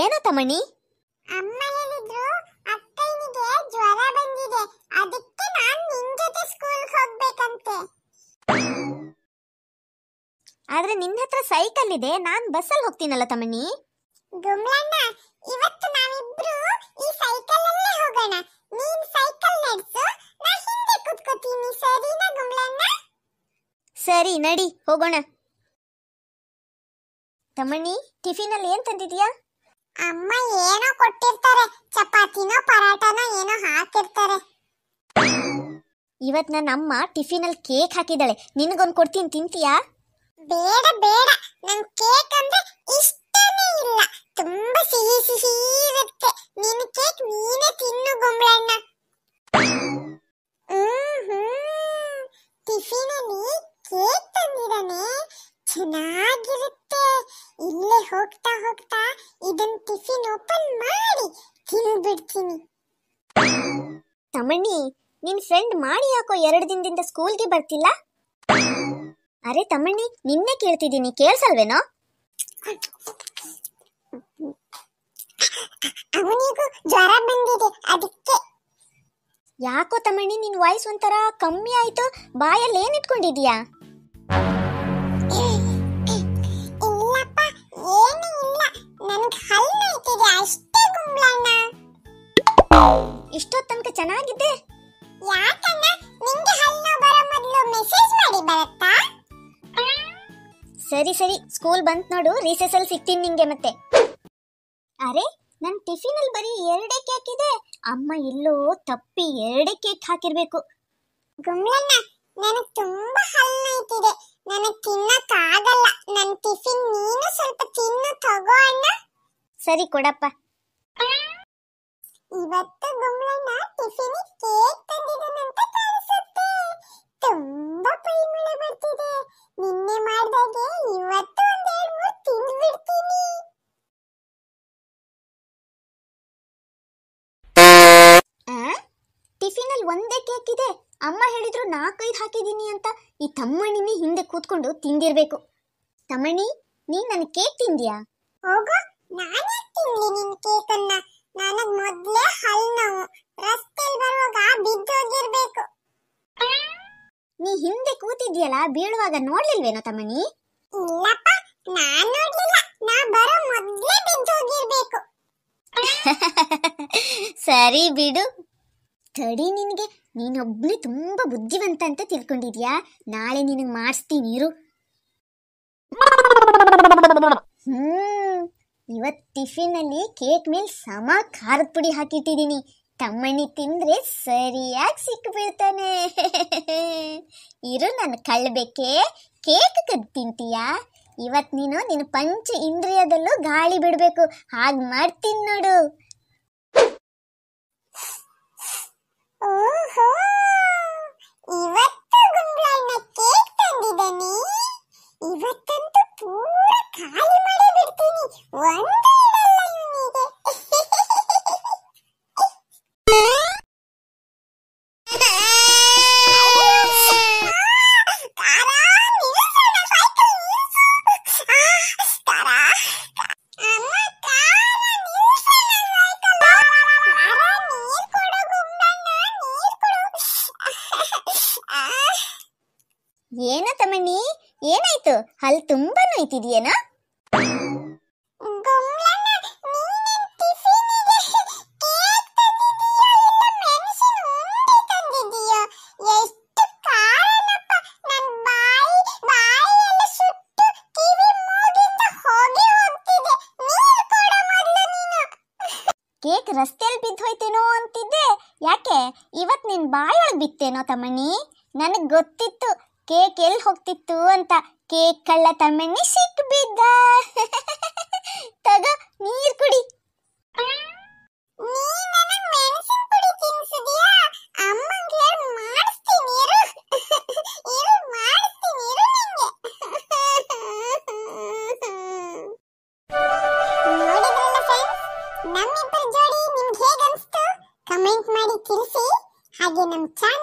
ಏನು ತಮಣಿ ಅಮ್ಮ ಹೇಳಿದ್ರು ಅಕ್ಕನಿಗೆ ಜ್ವರ ಬಂದಿದೆ ಅದಕ್ಕೆ ನಾನು ನಿನ್ ಜೊತೆ ಸ್ಕೂಲ್ಗೆ ಹೋಗ್ಬೇಕಂತೆ ಆದ್ರೆ ನಿನ್ನ ಹತ್ರ ಸೈಕಲ್ ಇದೆ ನಾನ್ ಬಸ್ಸಲ್ಲಿ ಹೋಗ್ತೀನಲ್ಲ ತಮಣಿ ಗುಮ್ಲಣ್ಣ ಇವತ್ತು ನಾವಿಬ್ರು ಈ ಸೈಕಲ್ ಅಲ್ಲೇ ಹೋಗೋಣ ನೀನ್ ಸೈಕಲ್ ನಡೆಸು ನಾ ಹಿಂದೆ ಕುತ್ಕೋತೀನಿ ಸರಿನಾ ಗುಮ್ಲಣ್ಣ ಸರಿ ನಡಿ ಹೋಗೋಣ ತಮಣಿ ಟಿಫಿನಲ್ಲಿ ಏನ್ ತಂದಿದ್ಯಾ ಅಮ್ಮ ಏನೋ ಕೊಟ್ಟಿರ್ತಾರೆ ಚಪಾತಿನೋ ಪರಾಟನೋ ಏನೋ ಹಾಕಿರ್ತಾರೆ ಇವತ್ ನನ್ನ ಅಮ್ಮ ಟಿಫಿನ್ ಅಲ್ಲಿ ಕೇಕ್ ಹಾಕಿದಾಳೆ ನಿನಗೊಂದು ಕೊಡ್ತೀನಿ ತಿಂತೀಯಾ ಬೇಡ ಬೇಡ ನನ್ ಕೇಕ್ ಅಂದ್ರೆ ಇಷ್ಟನೇ ಇಲ್ಲ ತುಂಬಾ ಸಿಹಿ ಸಿಹಿ ಇರುತ್ತೆ ನಿನ್ ಕೇಕ್ ನೀನೇ ತಿನ್ನು ಗೊಂಬಳಣ್ಣ ನಿನ್ ಟಿಫಿನ್ ಓಪನ್ ಮಾಡಿ ತಿನ್ಬಿಡ್ತೀನಿ ತಮಣಿ ನಿನ್ ಫ್ರೆಂಡ್ ಮಾಡಿ ಯಾಕೋ ಎರಡು ದಿನದಿಂದ ಸ್ಕೂಲ್ಗೆ ಬರ್ತಿಲ್ಲ ಅರೆ ತಮಣಿ ನಿನ್ನೆ ಕೇಳ್ತಿದ್ದೀನಿ ಕೇಳಿಸಲ್ವೇನೋ ಅವನಿಗೂ ಜ್ವರ ಬಂದಿದೆ ಅದಕ್ಕೆ ಯಾಕೋ ತಮಣಿ ನಿನ್ ವಾಯ್ಸ್ ಒಂಥರ ಕಮ್ಮಿ ಆಯ್ತು ಬಾಯಲ್ಲಿ ಏನು ಇಟ್ಕೊಂಡಿದ್ಯಾ ಚೆನ್ನಾಗಿದೆ ಯಾಕಣ್ಣ ನಿಂಗೆ ಹಲ್ಲು ಬರೋ ಮೊದಲು ಮೆಸೇಜ್ ಮಾಡಿ ಬರುತ್ತಾ ಸರಿ ಸರಿ ಸ್ಕೂಲ್ ಬಂತ್ ನೋಡು ರೀಸೆಸ್ ಅಲ್ಲಿ ಸಿಗ್ತೀನಿ ನಿಂಗೆ ಮತ್ತೆ ಅರೆ ನನ್ ಟಿಫಿನ್ ಅಲ್ಲಿ ಬರೀ ಎರಡೇ ಕೇಕ್ ಇದೆ ಅಮ್ಮ ಇಲ್ಲೋ ತಪ್ಪಿ ಎರಡೇ ಕೇಕ್ ಹಾಕಿರ್ಬೇಕು ಗುಮ್ಲಣ್ಣ ನನಗ್ ತುಂಬಾ ಹಲ್ಲು ನೋಯ್ತಿದೆ ನನಗ್ ತಿನ್ನಕ್ ಆಗಲ್ಲ ನನ್ ಟಿಫಿನ್ ನೀನು ಸ್ವಲ್ಪ ತಿನ್ನು ತಗೋ ಅಣ್ಣ ಸರಿ ಕೊಡಪ್ಪ ಇವತ್ತು ಗುಮ್ಲ ಟಿಫಿನಿಗೆ ಕೇಕ್ ತಂದಿದ್ದಾನಂತ ಕಾಣಿಸುತ್ತೆ ತುಂಬಾ ಪರಿಮಳ ಬರ್ತಿದೆ ನಿನ್ನೆ ಮಾಡ್ದಾಗೆ ಇವತ್ತು ಒಂದೆರಡು ಮೂರು ತಿಂದ್ಬಿಡ್ತೀನಿ ಅಲ್ಲಿ ಒಂದೇ ಕೇಕ್ ಇದೆ ಅಮ್ಮ ಹೇಳಿದ್ರು ನಾಲ್ಕೈದು ಹಾಕಿದೀನಿ ಅಂತ ಈ ತಮ್ಮಣ್ಣಿನೇ ಹಿಂದೆ ಕೂತ್ಕೊಂಡು ತಿಂದಿರ್ಬೇಕು ತಮ್ಮಣ್ಣಿ ನೀನ್ ನನ್ನ ಕೇಕ್ ತಿಂದ್ಯಾ ಹೋಗೋ ನಾನೇ ತಿನ್ಲಿ ನಿನ್ ಕೇಕನ್ನ ನನಗ್ ಮೊದ್ಲೇ ಹಲ್ ನೋವು ರಸ್ತೆಲ್ ಬರುವಾಗ ಬಿದ್ದೋಗಿರ್ಬೇಕು ನೀ ಹಿಂದೆ ಕೂತಿದ್ಯಲ್ಲ ಬೀಳುವಾಗ ನೋಡ್ಲಿಲ್ವೇನೋ ತಮ್ಮನಿ ಇಲ್ಲಪ್ಪ ನಾನ್ ನೋಡ್ಲಿಲ್ಲ ನಾ ಬರೋ ಮೊದ್ಲೇ ಬಿದ್ದೋಗಿರ್ಬೇಕು ಸರಿ ಬಿಡು ತಡಿ ನಿನಗೆ ನೀನೊಬ್ನೇ ತುಂಬಾ ಬುದ್ಧಿವಂತ ಅಂತ ತಿಳ್ಕೊಂಡಿದ್ಯಾ ನಾಳೆ ನಿನಗೆ ಮಾಡಿಸ್ತೀನಿ ಇರು ಹ್ಮ್ ಇವತ್ತು ಅಲ್ಲಿ ಕೇಕ್ ಮೇಲೆ ಸಮ ಖಾರದ ಪುಡಿ ಹಾಕಿಟ್ಟಿದ್ದೀನಿ ತಮ್ಮಣ್ಣಿ ತಿಂದ್ರೆ ಸರಿಯಾಗಿ ಸಿಕ್ಕು ಬಿಡ್ತಾನೆ ಇರು ನಾನು ಕಳ್ಬೇಕೆ ಕೇಕ್ ಕದ್ದು ತಿಂತೀಯಾ ಇವತ್ತು ನೀನು ನಿನ್ನ ಪಂಚ ಇಂದ್ರಿಯದಲ್ಲೂ ಗಾಳಿ ಬಿಡಬೇಕು ಹಾಗೆ ಮಾಡ್ತೀನಿ ನೋಡು ಓಹೋ ತಮ್ಮಣ್ಣಿ ಏನಾಯ್ತು ಹಲ್ ತುಂಬಾ ನೋಯ್ತಿದೀಯನಾ ಕೇಕ್ ರಸ್ತೆಯಲ್ಲಿ ಬಿದ್ದೋಯ್ತೇನೋ ಅಂತಿದ್ದೆ ಯಾಕೆ ಇವತ್ ನಿನ್ನ ಬಾಯೊಳಗೆ ಬಿತ್ತೇನೋ ತಮ್ಮಣ್ಣಿ ನನ್ಗ್ ಗೊತ್ತಿತ್ತು ಕೇಕ್ ಎಲ್ಲಿ ಹೋಗ್ತಿತ್ತು ಅಂತ ಕೇಕ್ ಕಳ್ಳ ತಮ್ಮಣ್ಣಿ ಬಿದ್ದ ತಗ ನೀರ್ ಕುಡಿ ಕಮೆಂಟ್ ಮಾಡಿ ಹಾಗೆ ನಮ್ಮ ಚಾನಲ್